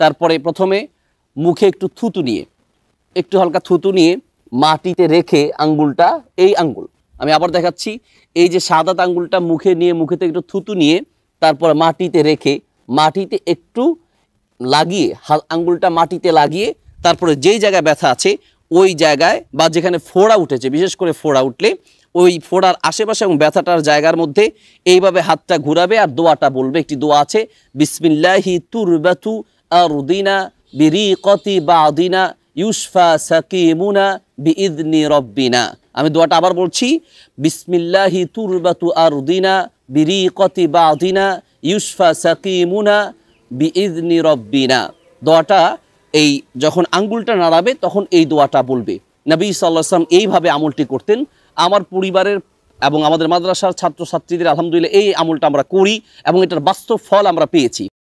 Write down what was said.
তারপরে প্রথমে মুখে একটু থুতু নিয়ে একটু হালকা থুতু নিয়ে মাটিতে রেখে আঙ্গুলটা এই আঙ্গুল আমি আবার দেখাচ্ছি এই যে সাদাত আঙ্গুলটা মুখে নিয়ে মুখেতে একটু থুতু নিয়ে তারপর মাটিতে রেখে মাটিতে একটু লাগিয়ে আঙ্গুলটা মাটিতে লাগিয়ে তারপরে যেই জায়গায় ব্যথা আছে ওই জায়গায় বা যেখানে ফোড়া উঠেছে বিশেষ করে ফোড়া উঠলে ওই ফোড়ার আশেপাশে এবং ব্যথাটার জায়গার মধ্যে এইভাবে হাতটা ঘুরাবে আর দোয়াটা বলবে একটি দোয়া আছে বিসমিল্লাহি তুরবাতু আরদিনা বিরিকতি বা আদিনা ইউসফা সাকিমুনা বিইদনি রব্বিনা আমি দোয়াটা আবার বলছি বিসমিল্লাহি তুরবাতু আরদিনা বিরিকতি বা আদিনা ইউসফা সাকিমুনা বিইদনি রব্বিনা দোয়াটা এই যখন আঙ্গুলটা নাড়াবে তখন এই দোয়াটা বলবে নবী সাল্লাহ সাল্লাম এইভাবে আমলটি করতেন আমার পরিবারের এবং আমাদের মাদ্রাসার ছাত্রছাত্রীদের আলহামদুলিল্লাহ এই আমলটা আমরা করি এবং এটার বাস্তব ফল আমরা পেয়েছি